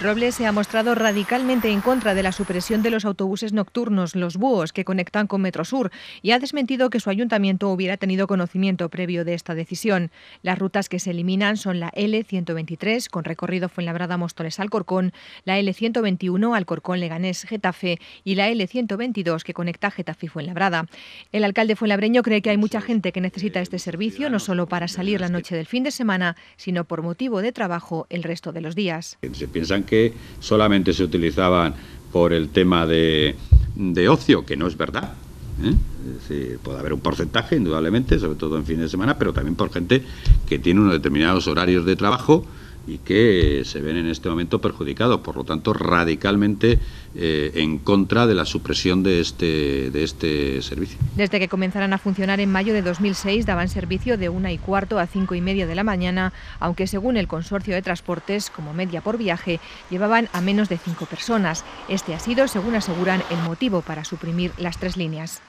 Robles se ha mostrado radicalmente en contra de la supresión de los autobuses nocturnos, los búhos, que conectan con Metrosur, y ha desmentido que su ayuntamiento hubiera tenido conocimiento previo de esta decisión. Las rutas que se eliminan son la L123, con recorrido fuenlabrada mostoles alcorcón la L121 Alcorcón-Leganés-Getafe y la L122 que conecta Getafe Fuenlabrada. El alcalde fuenlabreño cree que hay mucha gente que necesita este servicio, no solo para salir la noche del fin de semana, sino por motivo de trabajo el resto de los días. Se piensan que solamente se utilizaban por el tema de, de ocio, que no es verdad. ¿eh? Es puede haber un porcentaje, indudablemente, sobre todo en fin de semana, pero también por gente que tiene unos determinados horarios de trabajo y que se ven en este momento perjudicados. Por lo tanto, radicalmente eh, en contra de la supresión de este, de este servicio. Desde que comenzaran a funcionar en mayo de 2006, daban servicio de una y cuarto a cinco y media de la mañana, aunque según el consorcio de transportes, como media por viaje, llevaban a menos de cinco personas. Este ha sido, según aseguran, el motivo para suprimir las tres líneas.